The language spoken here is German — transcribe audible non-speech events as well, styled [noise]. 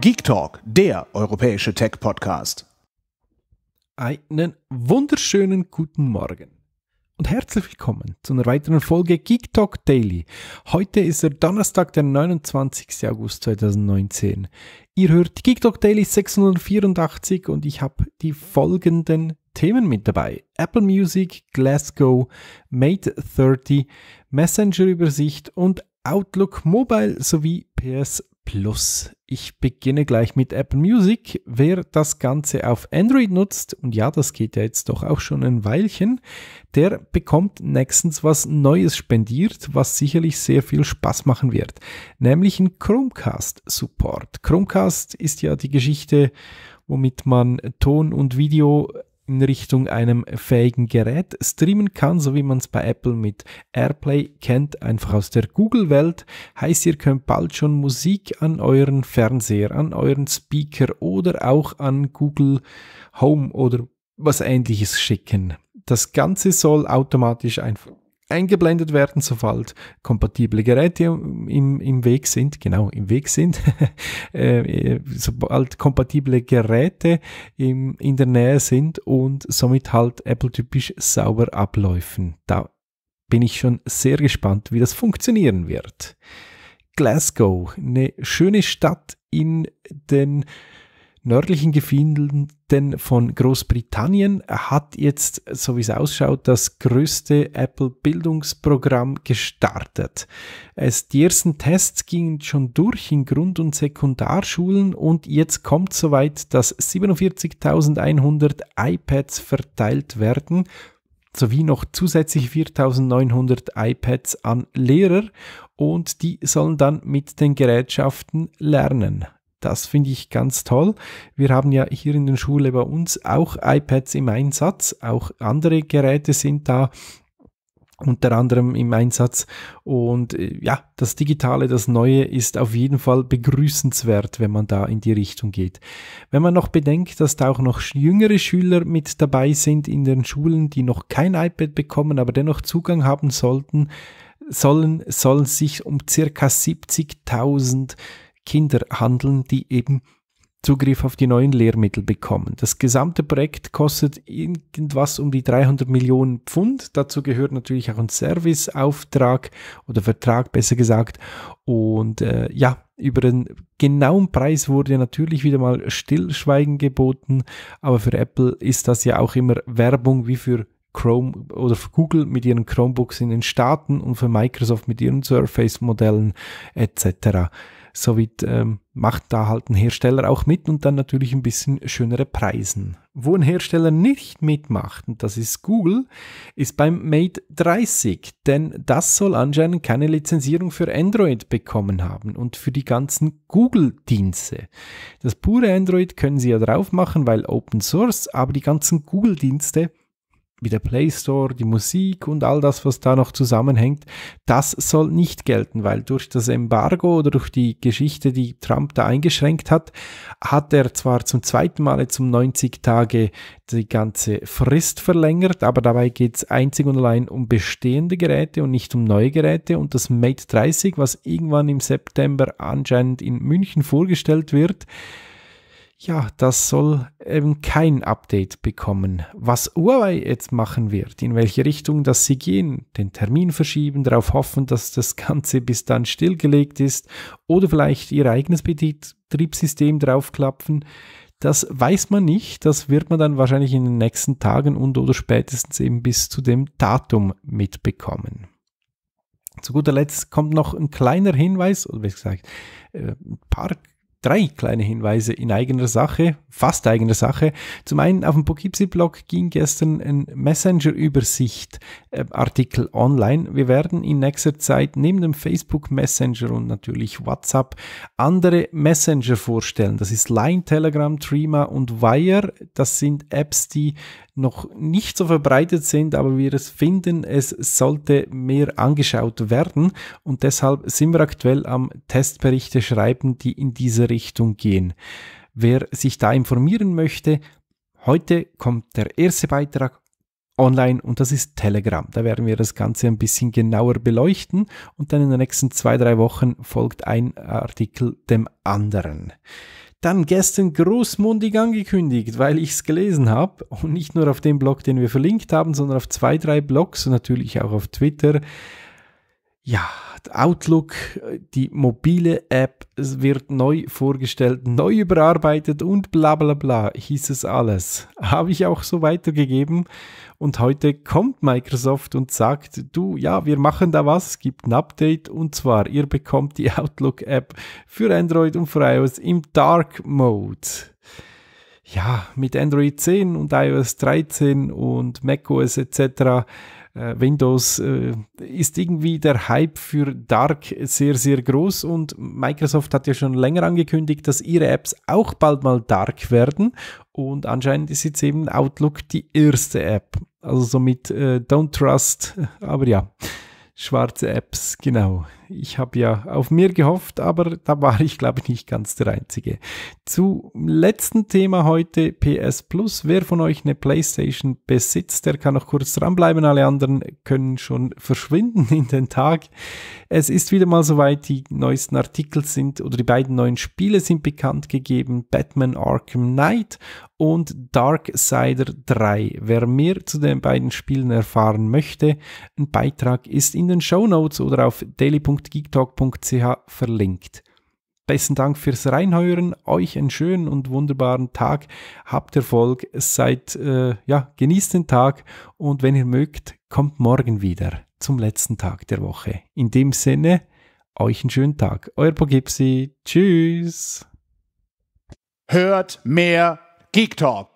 Geek Talk, der europäische Tech-Podcast. Einen wunderschönen guten Morgen und herzlich willkommen zu einer weiteren Folge Geek Talk Daily. Heute ist der Donnerstag, der 29. August 2019. Ihr hört Geek Talk Daily 684 und ich habe die folgenden Themen mit dabei. Apple Music, Glasgow, Mate 30, Messenger-Übersicht und Outlook Mobile sowie PS Plus. Ich beginne gleich mit Apple Music. Wer das Ganze auf Android nutzt, und ja, das geht ja jetzt doch auch schon ein Weilchen, der bekommt nächstens was Neues spendiert, was sicherlich sehr viel Spaß machen wird, nämlich ein Chromecast-Support. Chromecast ist ja die Geschichte, womit man Ton und Video in Richtung einem fähigen Gerät streamen kann, so wie man es bei Apple mit AirPlay kennt, einfach aus der Google-Welt. Heißt, ihr könnt bald schon Musik an euren Fernseher, an euren Speaker oder auch an Google Home oder was ähnliches schicken. Das Ganze soll automatisch einfach eingeblendet werden, sobald kompatible Geräte im, im Weg sind, genau im Weg sind, [laughs] äh, sobald kompatible Geräte im, in der Nähe sind und somit halt Apple-typisch sauber abläufen. Da bin ich schon sehr gespannt, wie das funktionieren wird. Glasgow, eine schöne Stadt in den nördlichen Gefilden von Großbritannien hat jetzt, so wie es ausschaut, das größte Apple-Bildungsprogramm gestartet. Es, die ersten Tests gingen schon durch in Grund- und Sekundarschulen und jetzt kommt soweit, dass 47.100 iPads verteilt werden sowie noch zusätzlich 4900 iPads an Lehrer und die sollen dann mit den Gerätschaften lernen. Das finde ich ganz toll. Wir haben ja hier in der Schule bei uns auch iPads im Einsatz. Auch andere Geräte sind da unter anderem im Einsatz. Und äh, ja, das Digitale, das Neue ist auf jeden Fall begrüßenswert, wenn man da in die Richtung geht. Wenn man noch bedenkt, dass da auch noch jüngere Schüler mit dabei sind in den Schulen, die noch kein iPad bekommen, aber dennoch Zugang haben sollten, sollen, sollen sich um circa 70.000 Kinder handeln, die eben Zugriff auf die neuen Lehrmittel bekommen. Das gesamte Projekt kostet irgendwas um die 300 Millionen Pfund. Dazu gehört natürlich auch ein Serviceauftrag oder Vertrag besser gesagt. Und äh, ja, über den genauen Preis wurde natürlich wieder mal Stillschweigen geboten, aber für Apple ist das ja auch immer Werbung wie für Chrome oder für Google mit ihren Chromebooks in den Staaten und für Microsoft mit ihren Surface-Modellen etc. Soweit ähm, macht da halt ein Hersteller auch mit und dann natürlich ein bisschen schönere Preisen. Wo ein Hersteller nicht mitmacht, und das ist Google, ist beim Mate 30, denn das soll anscheinend keine Lizenzierung für Android bekommen haben und für die ganzen Google-Dienste. Das pure Android können sie ja drauf machen, weil Open Source, aber die ganzen Google-Dienste wie der Play Store, die Musik und all das, was da noch zusammenhängt, das soll nicht gelten, weil durch das Embargo oder durch die Geschichte, die Trump da eingeschränkt hat, hat er zwar zum zweiten Mal zum 90 Tage die ganze Frist verlängert, aber dabei geht es einzig und allein um bestehende Geräte und nicht um neue Geräte und das Mate 30, was irgendwann im September anscheinend in München vorgestellt wird, ja, das soll eben kein Update bekommen. Was Huawei jetzt machen wird, in welche Richtung das sie gehen, den Termin verschieben, darauf hoffen, dass das Ganze bis dann stillgelegt ist oder vielleicht ihr eigenes Betriebssystem draufklappen, das weiß man nicht. Das wird man dann wahrscheinlich in den nächsten Tagen und oder spätestens eben bis zu dem Datum mitbekommen. Zu guter Letzt kommt noch ein kleiner Hinweis, oder wie gesagt, äh, ein paar drei kleine Hinweise in eigener Sache, fast eigener Sache. Zum einen auf dem Poughkeepsie-Blog ging gestern ein Messenger-Übersicht-Artikel äh, online. Wir werden in nächster Zeit neben dem Facebook Messenger und natürlich WhatsApp andere Messenger vorstellen. Das ist Line, Telegram, Trima und Wire. Das sind Apps, die noch nicht so verbreitet sind, aber wir es finden, es sollte mehr angeschaut werden. Und deshalb sind wir aktuell am Testberichte schreiben, die in diese Richtung gehen. Wer sich da informieren möchte, heute kommt der erste Beitrag online und das ist Telegram. Da werden wir das Ganze ein bisschen genauer beleuchten und dann in den nächsten zwei, drei Wochen folgt ein Artikel dem anderen. Dann gestern großmundig angekündigt, weil ich es gelesen habe und nicht nur auf dem Blog, den wir verlinkt haben, sondern auf zwei, drei Blogs und natürlich auch auf Twitter ja, Outlook, die mobile App, wird neu vorgestellt, neu überarbeitet und bla bla bla, hieß es alles. Habe ich auch so weitergegeben. Und heute kommt Microsoft und sagt, du, ja, wir machen da was, es gibt ein Update und zwar, ihr bekommt die Outlook-App für Android und für iOS im Dark Mode ja, mit Android 10 und iOS 13 und macOS etc. Äh, Windows äh, ist irgendwie der Hype für Dark sehr, sehr groß und Microsoft hat ja schon länger angekündigt, dass ihre Apps auch bald mal Dark werden und anscheinend ist jetzt eben Outlook die erste App. Also somit äh, Don't Trust, [laughs] aber ja, schwarze Apps, genau. Ich habe ja auf mir gehofft, aber da war ich, glaube ich, nicht ganz der Einzige. Zum letzten Thema heute PS Plus. Wer von euch eine PlayStation besitzt, der kann noch kurz dranbleiben. Alle anderen können schon verschwinden in den Tag. Es ist wieder mal soweit, die neuesten Artikel sind oder die beiden neuen Spiele sind bekannt gegeben. Batman Arkham Knight und Darksider 3. Wer mehr zu den beiden Spielen erfahren möchte, ein Beitrag ist in den Show Notes oder auf daily.com www.geektalk.ch verlinkt. Besten Dank fürs Reinhören. Euch einen schönen und wunderbaren Tag. Habt Erfolg. Seid, äh, ja, genießt den Tag. Und wenn ihr mögt, kommt morgen wieder zum letzten Tag der Woche. In dem Sinne, euch einen schönen Tag. Euer Pogipsi. Tschüss. Hört mehr Geek Talk.